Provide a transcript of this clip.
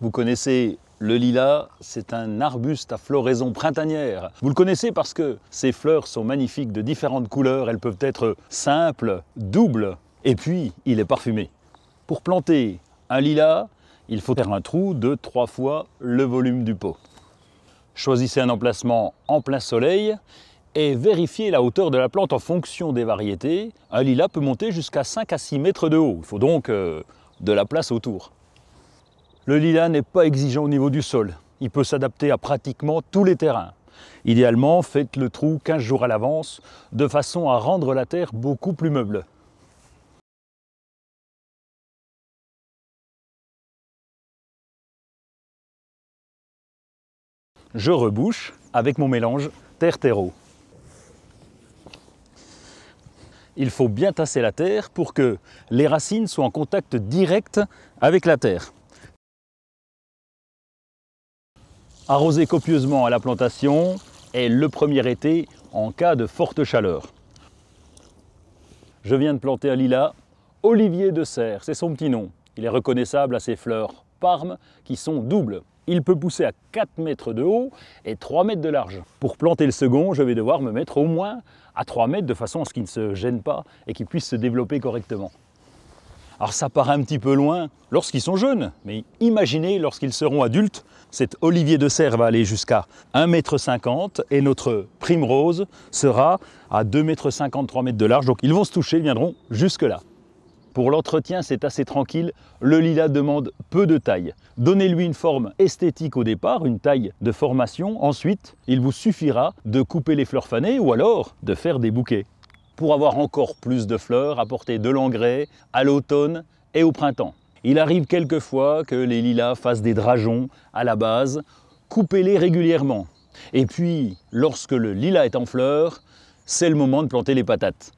Vous connaissez le lilas, c'est un arbuste à floraison printanière. Vous le connaissez parce que ses fleurs sont magnifiques de différentes couleurs, elles peuvent être simples, doubles, et puis il est parfumé. Pour planter un lilas, il faut faire un trou de trois fois le volume du pot. Choisissez un emplacement en plein soleil et vérifiez la hauteur de la plante en fonction des variétés. Un lilas peut monter jusqu'à 5 à 6 mètres de haut, il faut donc euh, de la place autour. Le lilas n'est pas exigeant au niveau du sol. Il peut s'adapter à pratiquement tous les terrains. Idéalement, faites le trou 15 jours à l'avance, de façon à rendre la terre beaucoup plus meuble. Je rebouche avec mon mélange terre-terreau. Il faut bien tasser la terre pour que les racines soient en contact direct avec la terre. Arroser copieusement à la plantation est le premier été en cas de forte chaleur. Je viens de planter un lilas, Olivier de Serre, c'est son petit nom. Il est reconnaissable à ses fleurs parmes qui sont doubles. Il peut pousser à 4 mètres de haut et 3 mètres de large. Pour planter le second, je vais devoir me mettre au moins à 3 mètres de façon à ce qu'il ne se gêne pas et qu'il puisse se développer correctement. Alors ça paraît un petit peu loin lorsqu'ils sont jeunes, mais imaginez lorsqu'ils seront adultes, cet olivier de serre va aller jusqu'à 1,50 m et notre rose sera à 2,50 m, 3 mètres de large. Donc ils vont se toucher, viendront jusque-là. Pour l'entretien, c'est assez tranquille. Le lilas demande peu de taille. Donnez-lui une forme esthétique au départ, une taille de formation. Ensuite, il vous suffira de couper les fleurs fanées ou alors de faire des bouquets pour avoir encore plus de fleurs, apporter de l'engrais à l'automne et au printemps. Il arrive quelquefois que les lilas fassent des drageons à la base, coupez-les régulièrement. Et puis, lorsque le lilas est en fleur, c'est le moment de planter les patates.